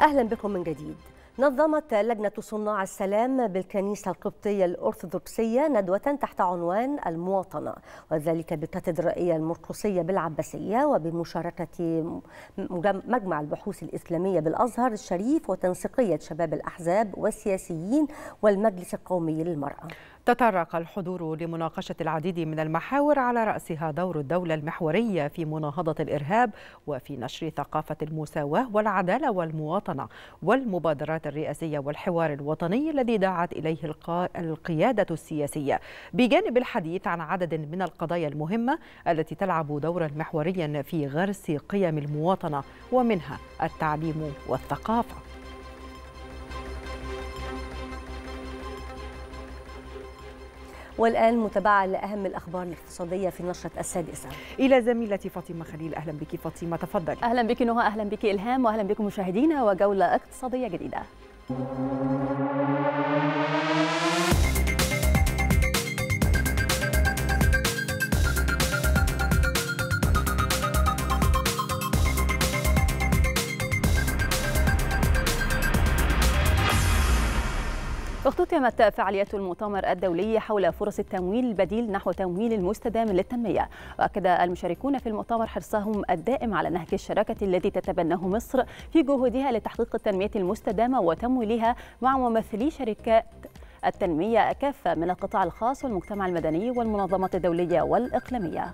أهلا بكم من جديد نظمت لجنة صناع السلام بالكنيسة القبطية الأرثوذكسية ندوة تحت عنوان المواطنة وذلك بالكاتدرائية المرقسية بالعباسية وبمشاركة مجمع البحوث الإسلامية بالأزهر الشريف وتنسيقية شباب الأحزاب والسياسيين والمجلس القومي للمرأة
تطرق الحضور لمناقشة العديد من المحاور على رأسها دور الدولة المحورية في مناهضة الإرهاب وفي نشر ثقافة المساواة والعدالة والمواطنة والمبادرات الرئاسية والحوار الوطني الذي دعت إليه القيادة السياسية بجانب الحديث عن عدد من القضايا المهمة التي تلعب دورا محوريا في غرس قيم المواطنة
ومنها التعليم والثقافة والآن متابعة لأهم الأخبار الاقتصادية في نشرة السادسة إلى زميلتي فاطمة خليل أهلا بك فاطمة تفضل أهلا
بك نهى أهلا بك إلهام وأهلا بكم مشاهدينا وجولة اقتصادية جديدة اختتمت فعاليات المؤتمر الدولي حول فرص التمويل البديل نحو تمويل المستدام للتنمية وأكد المشاركون في المؤتمر حرصهم الدائم على نهج الشراكة الذي تتبناه مصر في جهودها لتحقيق التنمية المستدامة وتمويلها مع ممثلي شركات التنمية كافة من القطاع الخاص والمجتمع المدني والمنظمات الدولية والإقليمية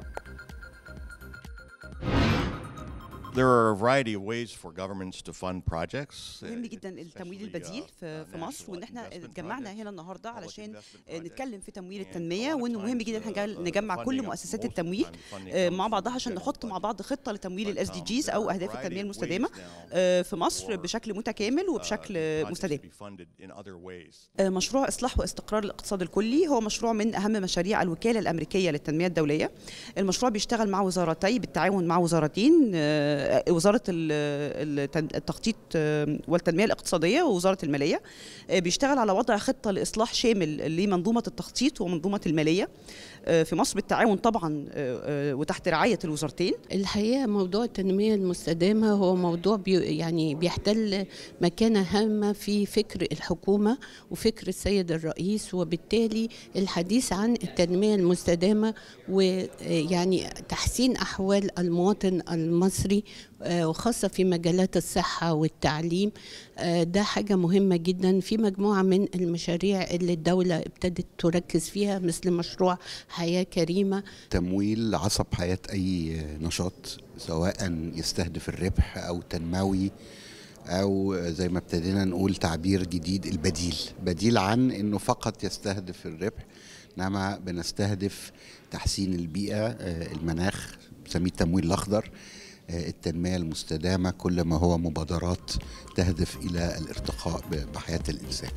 There are a variety of ways for governments to fund projects. Uh, مهم
جدا التمويل البديل uh, uh, في مصر وان احنا اتجمعنا هنا النهارده علشان آه، نتكلم في تمويل التنميه وانه مهم جدا ان احنا نجمع كل مؤسسات التمويل آه، مع بعضها عشان نحط مع بعض خطه لتمويل الاس دي جيز او اهداف التنميه المستدامه آه، في مصر بشكل متكامل وبشكل مستدام. مشروع اصلاح واستقرار الاقتصاد الكلي هو مشروع من اهم مشاريع الوكاله الامريكيه للتنميه الدوليه. المشروع بيشتغل مع وزارتي بالتعاون مع وزارتين وزاره التخطيط آه، والتنميه الاقتصاديه ووزاره الماليه آه، بيشتغل على وضع خطه لاصلاح شامل لمنظومه التخطيط ومنظومه الماليه آه، في مصر بالتعاون طبعا وتحت رعايه الوزارتين الحقيقه موضوع التنميه المستدامه هو موضوع بي يعني بيحتل مكانه هامه في فكر الحكومه وفكر السيد الرئيس وبالتالي الحديث عن التنميه المستدامه ويعني تحسين احوال المواطن المصري آه، وخاصة في مجالات الصحة والتعليم آه، ده حاجة مهمة جدا في مجموعة من المشاريع اللي الدولة ابتدت تركز فيها مثل مشروع حياة كريمة
تمويل عصب حياة أي نشاط سواء يستهدف الربح أو تنموي او زي ما ابتدينا نقول تعبير جديد البديل بديل عن انه فقط يستهدف الربح انما بنستهدف تحسين البيئه آه، المناخ بنسميه التمويل الاخضر آه، التنمية المستدامة كل ما هو مبادرات تهدف إلى الارتقاء بحياة الإنسان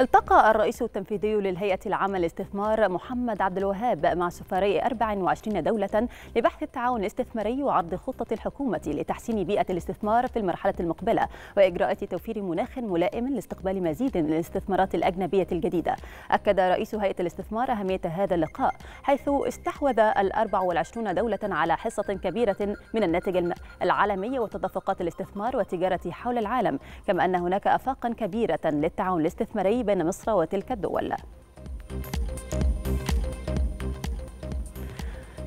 التقى الرئيس التنفيذي للهيئة العامة للاستثمار محمد عبد الوهاب مع سفراء 24 دولة لبحث التعاون الاستثماري وعرض خطة الحكومة لتحسين بيئة الاستثمار في المرحلة المقبلة وإجراءات توفير مناخ ملائم لاستقبال مزيد من الاستثمارات الأجنبية الجديدة أكد رئيس هيئة الاستثمار أهمية هذا اللقاء حيث استحوذ ال 24 دولة على حصة كبيرة من الناتج العالمي وتدفقات الاستثمار والتجارة حول العالم كما أن هناك أفاقا كبيرة للتعاون الاستثماري بين مصر وتلك الدول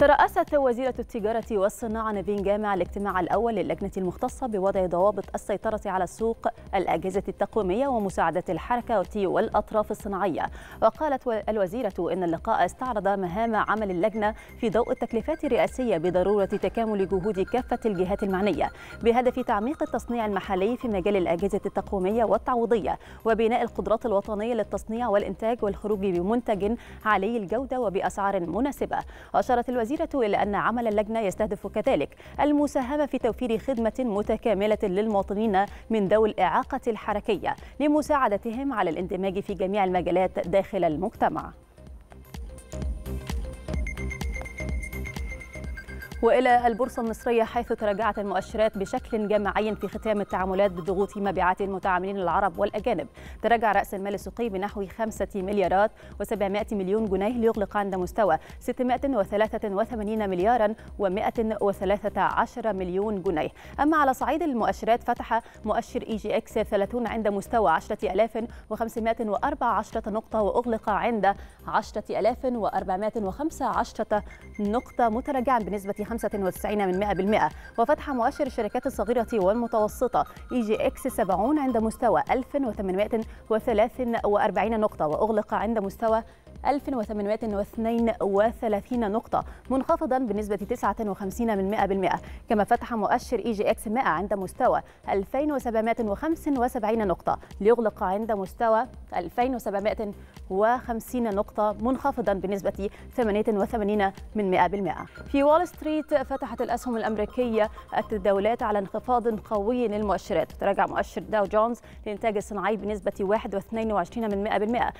ترأست وزيرة التجارة والصناعة نبيل جامع الاجتماع الأول للجنة المختصة بوضع ضوابط السيطرة على السوق الأجهزة التقويمية ومساعدة الحركة والأطراف الصناعية وقالت الوزيرة إن اللقاء استعرض مهام عمل اللجنة في ضوء التكليفات الرئاسية بضرورة تكامل جهود كافة الجهات المعنية بهدف تعميق التصنيع المحلي في مجال الأجهزة التقويمية والتعويضية وبناء القدرات الوطنية للتصنيع والإنتاج والخروج بمنتج عالي الجودة وبأسعار مناسبة أشارت الوزيرة الجزيرة إلى أن عمل اللجنة يستهدف كذلك المساهمة في توفير خدمة متكاملة للمواطنين من ذوي الإعاقة الحركية لمساعدتهم على الاندماج في جميع المجالات داخل المجتمع والى البورصه المصريه حيث تراجعت المؤشرات بشكل جماعي في ختام التعاملات بضغوط مبيعات المتعاملين العرب والاجانب تراجع راس المال السوقي بنحو 5 مليارات و700 مليون جنيه ليغلق عند مستوى 683 مليارا و113 مليون جنيه اما على صعيد المؤشرات فتح مؤشر اي جي اكس 30 عند مستوى 10514 نقطه واغلق عند 10415 نقطه متراجعا بنسبه 95 وفتح مؤشر الشركات الصغيرة والمتوسطة إي جي إكس 70 عند مستوى 1843 نقطة وأغلق عند مستوى 1832 نقطة منخفضا بنسبة 59 كما فتح مؤشر إي جي إكس 100 عند مستوى 2775 نقطة ليغلق عند مستوى 2750 نقطة منخفضا بنسبة 88 في وول ستريت فتحت الأسهم الأمريكية التداولات على انخفاض قوي للمؤشرات تراجع مؤشر داو جونز للإنتاج الصناعي بنسبة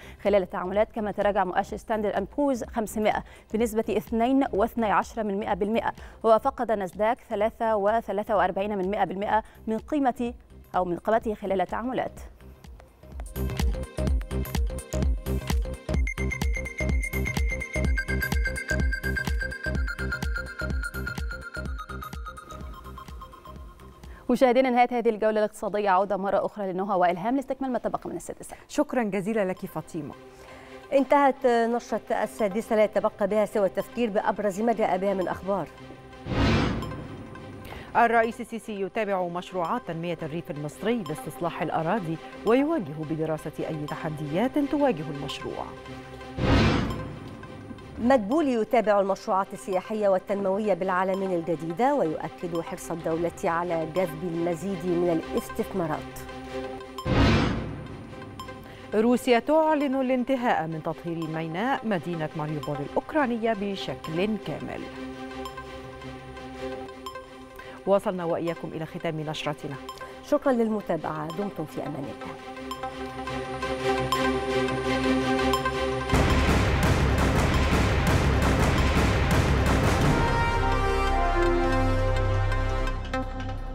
1.22% خلال التعاملات كما تراجع مؤشر ستاندر أند بوز 500 بنسبة 2.12% وفقد ناسداك 3.43% من, من قيمة أو من قيمته خلال التعاملات. مشاهدينا نهاية هذه الجولة الاقتصادية عودة مرة أخرى لنهى وإلهام لاستكمال ما تبقى من السادسة
شكرا جزيلا لك فاطمة
انتهت نشرة السادسة لا يتبقى بها سوى التفكير بأبرز ما جاء بها من أخبار
الرئيس السيسي يتابع مشروعات تنمية الريف المصري لاستصلاح الأراضي ويواجه بدراسة أي تحديات تواجه المشروع
مدبولي يتابع المشروعات السياحية والتنموية بالعالمين الجديدة ويؤكد حرص الدولة على جذب المزيد من الاستثمارات
روسيا تعلن الانتهاء من تطهير ميناء مدينة ماريوبول الأوكرانية بشكل كامل وصلنا وإياكم
إلى ختام نشرتنا شكرا للمتابعة دمتم في أمان الله